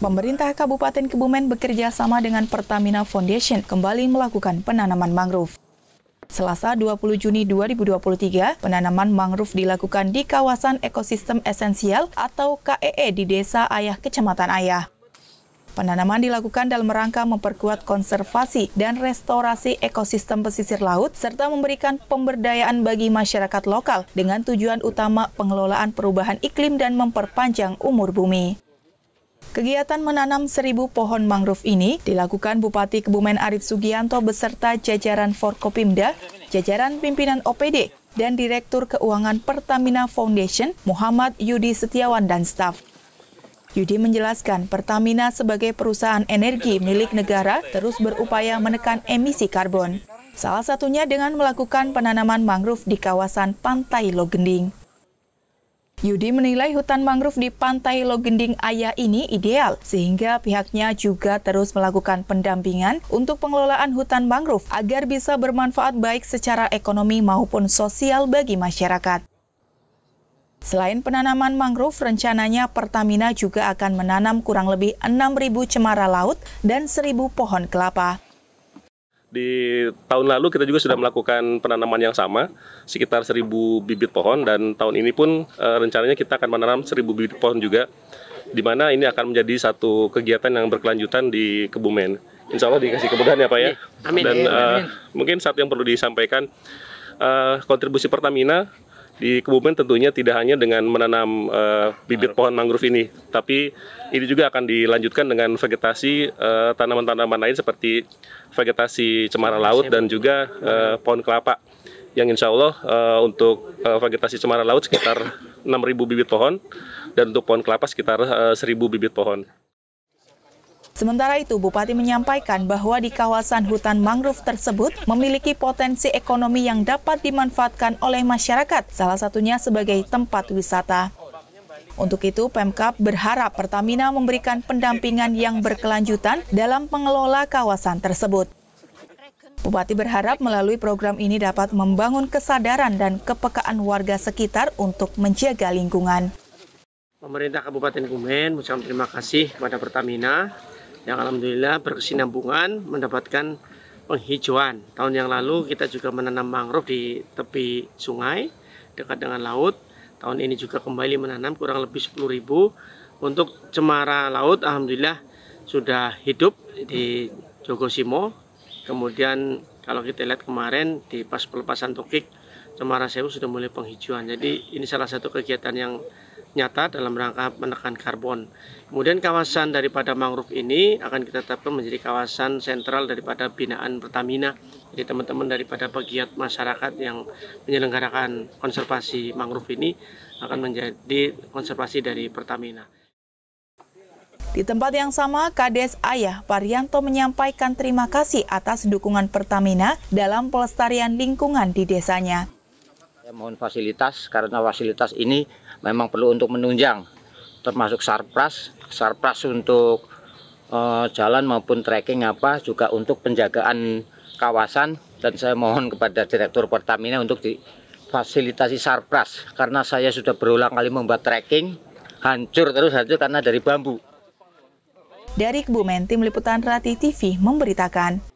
Pemerintah Kabupaten Kebumen bekerja sama dengan Pertamina Foundation kembali melakukan penanaman mangrove. Selasa 20 Juni 2023, penanaman mangrove dilakukan di kawasan ekosistem esensial atau KEE e di Desa Ayah, Kecamatan Ayah. Penanaman dilakukan dalam rangka memperkuat konservasi dan restorasi ekosistem pesisir laut serta memberikan pemberdayaan bagi masyarakat lokal dengan tujuan utama pengelolaan perubahan iklim dan memperpanjang umur bumi. Kegiatan menanam seribu pohon mangrove ini dilakukan Bupati Kebumen Arief Sugianto beserta jajaran Forkopimda, jajaran pimpinan OPD, dan Direktur Keuangan Pertamina Foundation Muhammad Yudi Setiawan dan staf. Yudi menjelaskan Pertamina sebagai perusahaan energi milik negara terus berupaya menekan emisi karbon. Salah satunya dengan melakukan penanaman mangrove di kawasan Pantai Logending. Yudi menilai hutan mangrove di Pantai Logending Ayah ini ideal, sehingga pihaknya juga terus melakukan pendampingan untuk pengelolaan hutan mangrove agar bisa bermanfaat baik secara ekonomi maupun sosial bagi masyarakat. Selain penanaman mangrove, rencananya Pertamina juga akan menanam kurang lebih 6.000 cemara laut dan 1.000 pohon kelapa. Di tahun lalu kita juga sudah melakukan penanaman yang sama, sekitar 1.000 bibit pohon, dan tahun ini pun eh, rencananya kita akan menanam 1.000 bibit pohon juga, di mana ini akan menjadi satu kegiatan yang berkelanjutan di Kebumen. Insya Allah dikasih kemudahan ya Pak ya. Amin. Dan Uh, mungkin satu yang perlu disampaikan, uh, kontribusi Pertamina di Kebumen tentunya tidak hanya dengan menanam uh, bibit pohon mangrove ini, tapi ini juga akan dilanjutkan dengan vegetasi eh, tanaman-tanaman uh, lain seperti vegetasi cemara laut dan juga uh, pohon kelapa. Yang insya Allah uh, untuk uh, vegetasi cemara laut sekitar 6.000 bibit pohon dan untuk pohon kelapa sekitar uh, 1.000 bibit pohon. Sementara itu, Bupati menyampaikan bahwa di kawasan hutan mangrove tersebut memiliki potensi ekonomi yang dapat dimanfaatkan oleh masyarakat, salah satunya sebagai tempat wisata. Untuk itu, Pemkap berharap Pertamina memberikan pendampingan yang berkelanjutan dalam pengelola kawasan tersebut. Bupati berharap melalui program ini dapat membangun kesadaran dan kepekaan warga sekitar untuk menjaga lingkungan. Pemerintah Kabupaten Kumen mengucapkan terima kasih kepada Pertamina yang alhamdulillah berkesinambungan mendapatkan penghijauan. Tahun yang lalu kita juga menanam mangrove di tepi sungai dekat dengan laut. Tahun ini juga kembali menanam kurang lebih ribu untuk cemara laut alhamdulillah sudah hidup di Jogosimo. Kemudian kalau kita lihat kemarin di pas pelepasan tokik cemara sewu sudah mulai penghijauan. Jadi ini salah satu kegiatan yang nyata dalam rangka menekan karbon. Kemudian kawasan daripada mangrove ini akan kita tetapkan menjadi kawasan sentral daripada binaan Pertamina. Jadi teman-teman daripada pegiat masyarakat yang menyelenggarakan konservasi mangrove ini akan menjadi konservasi dari Pertamina. Di tempat yang sama, Kades Ayah Parianto menyampaikan terima kasih atas dukungan Pertamina dalam pelestarian lingkungan di desanya. Saya mohon fasilitas karena fasilitas ini memang perlu untuk menunjang termasuk sarpras, sarpras untuk uh, jalan maupun trekking apa juga untuk penjagaan kawasan dan saya mohon kepada Direktur Pertamina untuk difasilitasi sarpras karena saya sudah berulang kali membuat trekking hancur terus hancur karena dari bambu. Dari Kebumen, Tim Liputan Rati TV memberitakan.